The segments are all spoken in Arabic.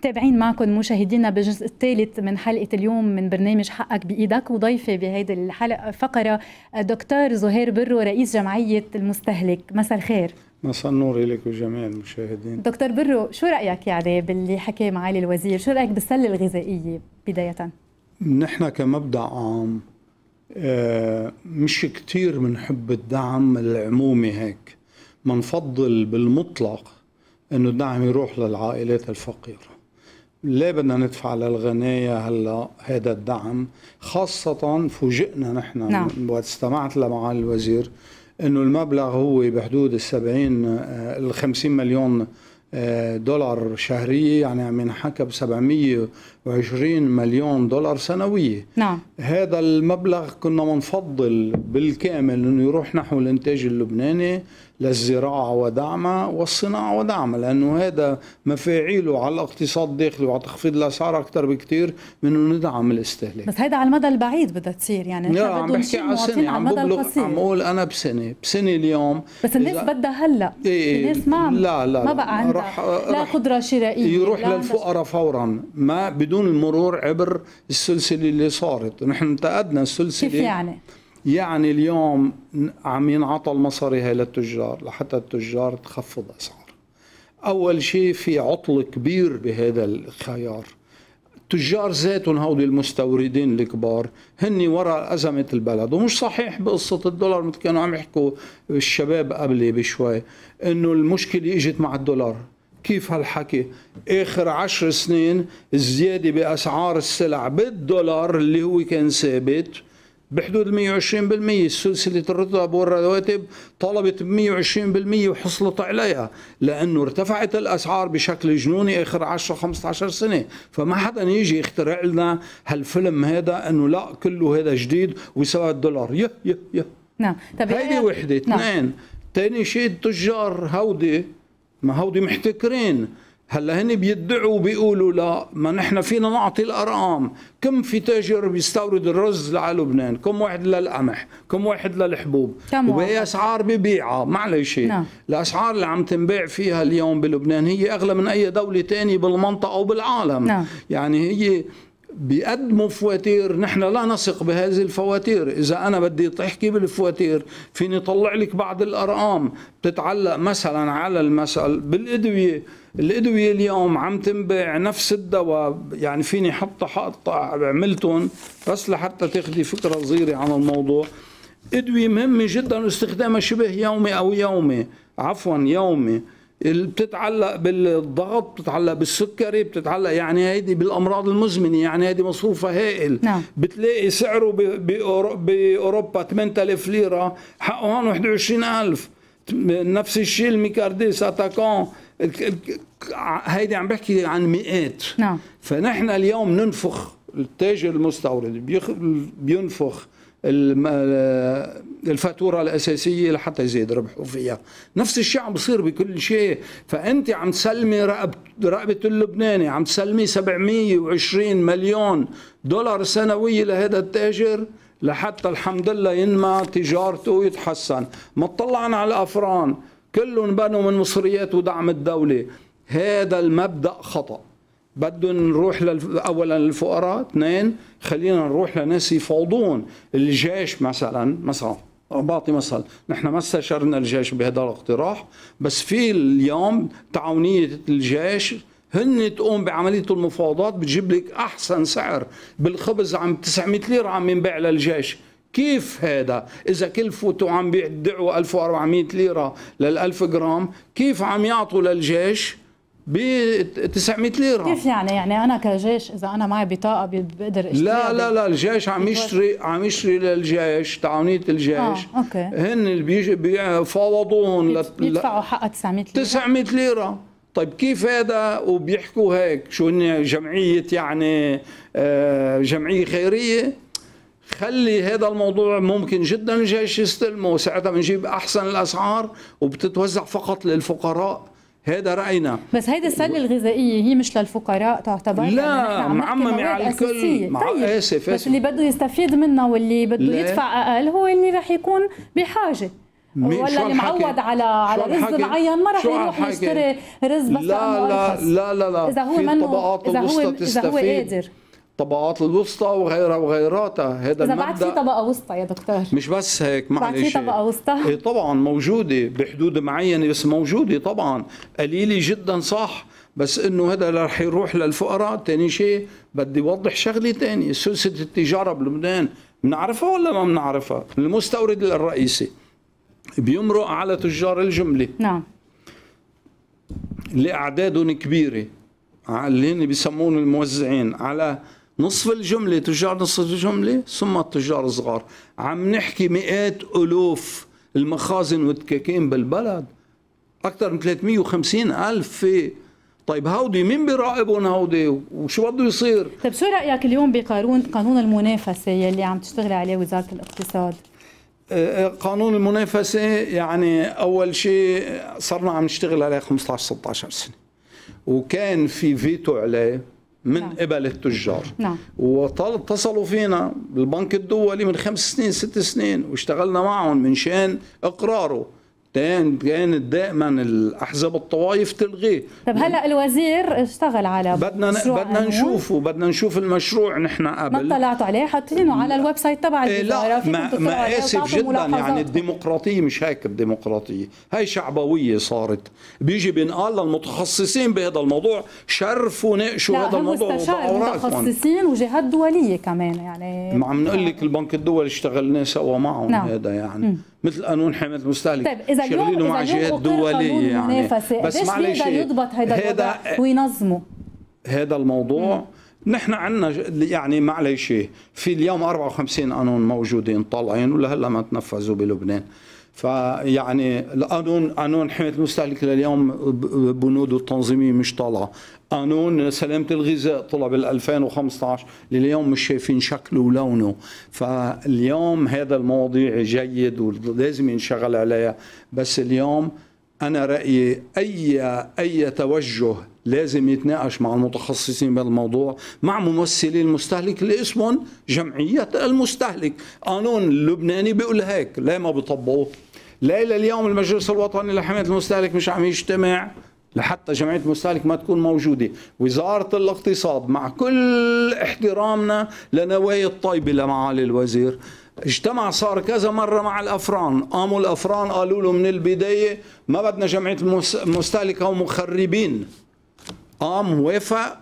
متابعين معكم مشاهدينا بالجزء الثالث من حلقة اليوم من برنامج حقك بإيدك وضيفي بهيدي الحلقة فقرة دكتور زهير برو رئيس جمعية المستهلك مساء الخير مساء النور لك وجميع المشاهدين دكتور برو شو رأيك يعني باللي حكى معالي الوزير شو رأيك بالسلة الغذائية بداية نحن كمبدأ عام آه، مش كتير بنحب الدعم العمومي هيك منفضل بالمطلق انه الدعم يروح للعائلات الفقيره ليه بدنا ندفع للغناية هلا هذا الدعم خاصة فوجئنا نحن نعم. وقت استمعت لمعالي الوزير انه المبلغ هو بحدود ال 70 ال 50 مليون آه، دولار شهرية يعني عم ينحكى ب 720 مليون دولار سنوية نعم هذا المبلغ كنا بنفضل بالكامل انه يروح نحو الانتاج اللبناني للزراعة ودعمها والصناعة ودعمها لأنه هذا مفاعيله على الاقتصاد الداخلي وعلى تخفيض الأسعار أكثر بكثير من أنه ندعم الاستهلاك بس هيدا على المدى البعيد بدها تصير يعني لا عم بحكي على سنة عم ببلغ عم بقول أنا بسنة بسنة اليوم بس الناس إذا... بدها هلا إيه الناس إيه، ما عم لا لا ما بقى عندها رح لا قدرة شرائية يروح للفقراء فورا ما بدون المرور عبر السلسلة اللي صارت نحن انتقدنا السلسلة كيف يعني؟ يعني اليوم عم ينعطى المصاري هاي للتجار لحتى التجار تخفض اسعار اول شيء في عطل كبير بهذا الخيار التجار ذاتهم هودي المستوردين الكبار هن وراء أزمة البلد ومش صحيح بقصة الدولار مثل كانوا عم يحكوا الشباب قبلي بشوي انه المشكلة اجت مع الدولار كيف هالحكي اخر عشر سنين الزيادة باسعار السلع بالدولار اللي هو كان ثابت بحدود 120% سلسلة الرتب والرواتب طلبت 120% وحصلت عليها لأنه ارتفعت الأسعار بشكل جنوني آخر 10 15 سنة فما حدا يجي يخترع لنا هالفيلم هذا أنه لا كله هذا جديد وسبعة الدولار يه يه يه نعم طب هيدي إيه، وحدة نعم. اثنين ثاني شيء التجار هودي ما هودي محتكرين هلا هن بيدعوا بيقولوا لا ما نحن فينا نعطي الارقام كم في تاجر بيستورد الرز لبنان كم واحد للقمح كم واحد للحبوب وباي اسعار ببيعها معلش نعم. الاسعار اللي عم تنباع فيها اليوم بلبنان هي اغلى من اي دوله تانية بالمنطقه وبالعالم نعم. يعني هي بيقدموا فواتير نحن لا نثق بهذه الفواتير إذا أنا بدي تحكي بالفواتير فيني طلع لك بعض الأرقام بتتعلق مثلا على المثل بالأدوية الأدوية اليوم عم تنباع نفس الدواء يعني فيني حط حط عملتهم بس لحتى تاخذي فكرة صغيرة عن الموضوع أدوية مهمة جدا واستخدامها شبه يومي أو يومي عفوا يومي اللي بتتعلق بالضغط بتتعلق بالسكري بتتعلق يعني هيدي بالامراض المزمنه يعني هيدي مصروفها هائل نعم. بتلاقي سعره باوروبا 8000 ليره حقه هون 21000 نفس الشيء الميكارديس اتاكون هيدي عم بحكي عن مئات نعم فنحن اليوم ننفخ التاجر المستورد بينفخ الفاتورة الأساسية لحتى يزيد ربحه فيها نفس الشيء عم بصير بكل شيء فأنت عم تسلمي رقبة اللبناني عم تسلمي 720 مليون دولار سنوية لهذا التاجر لحتى الحمد لله ينمى تجارته ويتحسن ما تطلعنا على الأفران كلهم بنوا من مصريات ودعم الدولة هذا المبدأ خطأ بدهم نروح للف... اولا للفقراء اثنين خلينا نروح لناس يفاوضون الجيش مثلا مثلا بعطي مثل نحن ما استشرنا الجيش بهذا الاقتراح بس في اليوم تعاونية الجيش هن تقوم بعملية المفاوضات بتجيب لك أحسن سعر بالخبز عم 900 ليرة عم ينباع للجيش كيف هذا إذا فوتو عم بيدعوا 1400 ليرة لل1000 جرام كيف عم يعطوا للجيش ب 900 ليره كيف يعني يعني انا كجيش اذا انا معي بطاقه بقدر اشتري لا لا لا الجيش عم يشتري عم يشتري للجيش تعاونيه الجيش آه، أوكي. هن اللي بيفاوضوهم بيدفعوا حقها 900 ليره 900 ليره طيب كيف هذا وبيحكوا هيك شو هن جمعيه يعني آه، جمعيه خيريه خلي هذا الموضوع ممكن جدا الجيش يستلمه ساعتها بنجيب احسن الاسعار وبتتوزع فقط للفقراء هذا راينا بس هيدي السله الغذائيه هي مش للفقراء تعتبر لا معممه على الكل مع طيب. اسف اسف بس اللي بده يستفيد منها واللي بده يدفع اقل هو اللي رح يكون بحاجه ولا اللي معود على على رز معين ما راح يروح يشتري رز بس لا لا, لا لا لا لا اذا هو منه اذا هو اذا هو قادر الطبقات الوسطى وغيرها وغيراتها هذا إذا بعد في طبقة وسطى يا دكتور مش بس هيك معلش بعد في طبقة وسطى هي إيه، طبعا موجودة بحدود معينة بس موجودة طبعا قليلة جدا صح بس انه هذا رح يروح للفقراء ثاني شيء بدي اوضح شغله ثانيه سلسله التجاره بلبنان بنعرفها ولا ما بنعرفها المستورد الرئيسي بيمرق على تجار الجمله نعم اللي اعدادهم كبيره اللي هن بيسمون الموزعين على نصف الجملة تجار نصف الجملة ثم التجار الصغار عم نحكي مئات ألوف المخازن والدكاكين بالبلد أكثر من 350 ألف في طيب هودي مين بيراقبهم هودي وشو بده يصير؟ طيب شو رأيك اليوم بقانون قانون المنافسة يلي عم تشتغل عليه وزارة الاقتصاد؟ آه، قانون المنافسة يعني أول شيء صرنا عم نشتغل عليه 15 16 سنة وكان في فيتو عليه من نعم. قبل التجار نعم. واتصلوا فينا البنك الدولي من خمس سنين ست سنين واشتغلنا معهم من شان اقراره كانت دائما الاحزاب الطوائف تلغيه طب هلا الوزير اشتغل على بدنا بدنا نشوفه بدنا نشوف المشروع نحن قبل ما طلعتوا عليه حاطينه على الويب سايت تبع إيه، الوزاره لا ما, ما اسف جدا يعني الديمقراطيه مش هيك الديمقراطيه هي شعبويه صارت بيجي بينقال للمتخصصين بهذا الموضوع شرفوا ناقشوا هذا الموضوع مستشار متخصصين وجهات دوليه كمان يعني ما عم نقول لك يعني البنك الدولي اشتغلنا سوا معهم نعم. هذا يعني م. مثل قانون حمايه المستهلك طيب اذا اليوم اذا اليوم جهات دوليه يعني منافسة. بس معلش يضبط هذا الوضع وينظمه هذا الموضوع مم. نحن عندنا يعني معلش في اليوم 54 قانون موجودين طالعين ولهلا ما تنفذوا بلبنان فيعني القانون قانون حمايه المستهلك لليوم بنوده التنظيميه مش طالعه قانون سلامة الغذاء طلع بال 2015 لليوم مش شايفين شكله ولونه فاليوم هذا المواضيع جيد ولازم ينشغل عليها بس اليوم أنا رأيي أي أي توجه لازم يتناقش مع المتخصصين بالموضوع مع ممثلي المستهلك اللي اسمهم جمعيه المستهلك قانون اللبناني بيقول هيك ليه ما بيطبقوه ليه لليوم المجلس الوطني لحماية المستهلك مش عم يجتمع لحتى جمعية المستهلك ما تكون موجودة وزارة الاقتصاد مع كل احترامنا لنوايا الطيبة لمعالي الوزير اجتمع صار كذا مرة مع الأفران قاموا الأفران قالوا له من البداية ما بدنا جمعية مستهلكة ومخربين قام وافق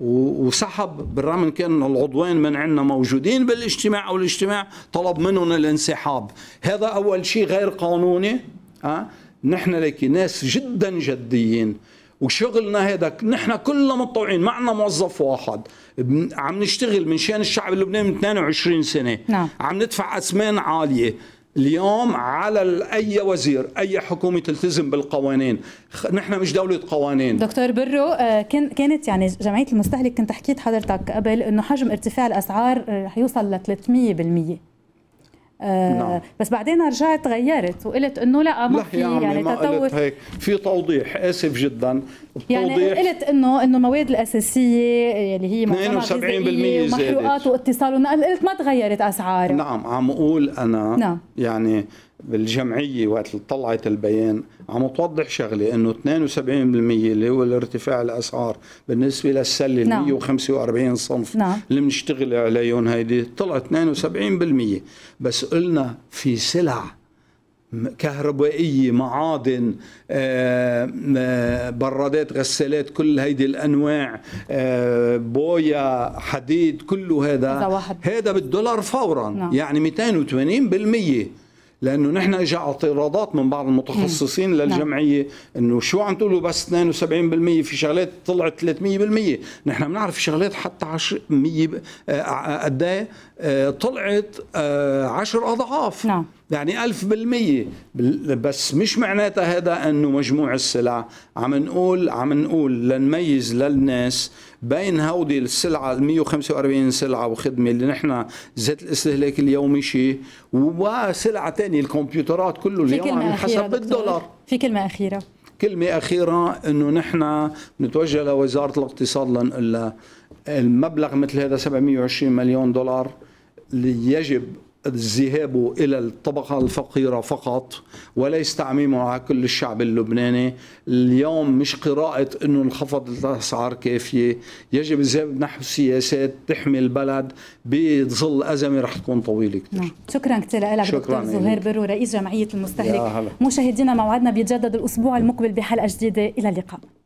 وسحب بالرغم من كان العضوين من عندنا موجودين بالاجتماع او الاجتماع طلب منهم الانسحاب هذا اول شيء غير قانوني أه؟ نحن لكن ناس جدا جديين وشغلنا هيدا نحن كلنا متطوعين معنا موظف واحد عم نشتغل من شان الشعب اللبناني من 22 سنه نعم. عم ندفع اسمان عاليه اليوم على اي وزير اي حكومه تلتزم بالقوانين نحن مش دوله قوانين دكتور برو آه، كانت يعني جمعيه المستهلك كنت حكيت حضرتك قبل انه حجم ارتفاع الاسعار رح آه، يوصل ل 300% نعم. آه، بس بعدين رجعت غيرت وقلت انه لا ما في يعني ما تطور هيك في توضيح اسف جدا يعني قلت انه انه المواد الاساسيه اللي هي 72% ومحروقات واتصال قلت ما تغيرت اسعارها نعم عم اقول انا نعم. يعني بالجمعية وقت طلعت البيان عم توضح شغلة أنه 72% اللي هو الارتفاع الأسعار بالنسبة للسلة نعم. 145 صنف نعم. اللي بنشتغل عليهم هيدي طلع 72% بس قلنا في سلع كهربائية معادن آه، برادات غسالات كل هيدي الأنواع آه، بويا حديد كله هذا هذا بالدولار فورا نعم. يعني 280% لانه نحن اجى اعتراضات من بعض المتخصصين نعم. للجمعيه انه شو عم تقولوا بس 72% في شغلات طلعت 300% نحن بنعرف شغلات حتى 100 آه، آه، قد إيه؟ آه، طلعت 10 اضعاف نعم يعني ألف بالمية بس مش معناتها هذا أنه مجموع السلع عم نقول عم نقول لنميز للناس بين هودي السلعة 145 سلعة وخدمة اللي نحن ذات الاستهلاك اليومي شيء وسلعة تانية الكمبيوترات كله اليوم عم حسب الدولار في كلمة أخيرة كلمة أخيرة أنه نحن نتوجه لوزارة الاقتصاد لنقول المبلغ مثل هذا 720 مليون دولار يجب الذهاب إلى الطبقة الفقيرة فقط وليس تعميمه على كل الشعب اللبناني اليوم مش قراءة أنه انخفضت الأسعار كافية يجب الذهاب نحو سياسات تحمي البلد بظل أزمة رح تكون طويلة كثير نعم. شكرا كثير لك دكتور زهير برو رئيس جمعية المستهلك مشاهدينا موعدنا بيتجدد الأسبوع المقبل بحلقة جديدة إلى اللقاء